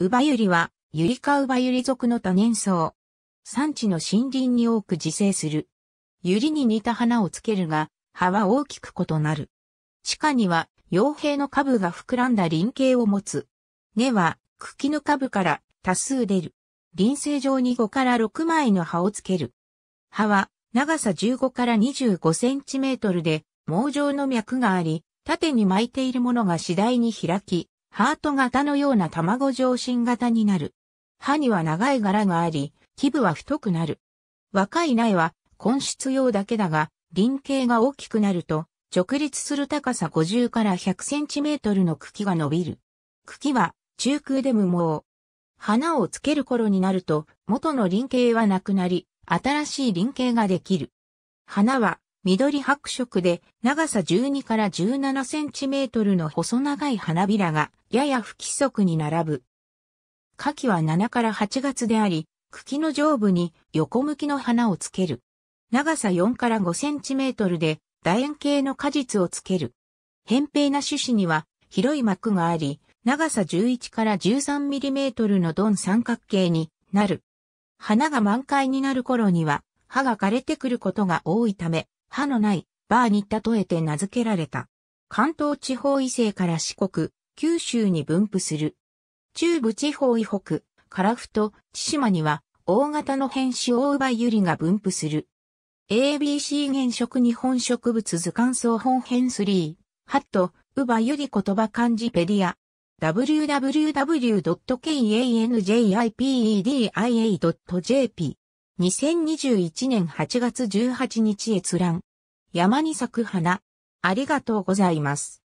ウバユリは、ユリカウバユリ属の多年草。産地の森林に多く自生する。ユリに似た花をつけるが、葉は大きく異なる。地下には、傭兵の株が膨らんだ輪形を持つ。根は、茎の株から多数出る。輪生状に5から6枚の葉をつける。葉は、長さ15から25センチメートルで、毛状の脈があり、縦に巻いているものが次第に開き、ハート型のような卵状心型になる。歯には長い柄があり、基部は太くなる。若い苗は根室用だけだが、輪形が大きくなると、直立する高さ50から100センチメートルの茎が伸びる。茎は中空で無毛。花をつける頃になると、元の輪形はなくなり、新しい輪形ができる。花は緑白色で長さ12から17センチメートルの細長い花びらがやや不規則に並ぶ。花季は7から8月であり、茎の上部に横向きの花をつける。長さ4から5センチメートルで楕円形の果実をつける。扁平な種子には広い膜があり、長さ11から13ミリメートルのン三角形になる。花が満開になる頃には、葉が枯れてくることが多いため、歯のないバーに例えて名付けられた。関東地方以西から四国、九州に分布する。中部地方以北、樺太、千島には、大型の変子大羽ユリが分布する。ABC 原色日本植物図鑑総本編3、ハット、ウバユリ言葉漢字ペディア。w w w k a n j i p e d i a j p 2021年8月18日閲覧。山に咲く花。ありがとうございます。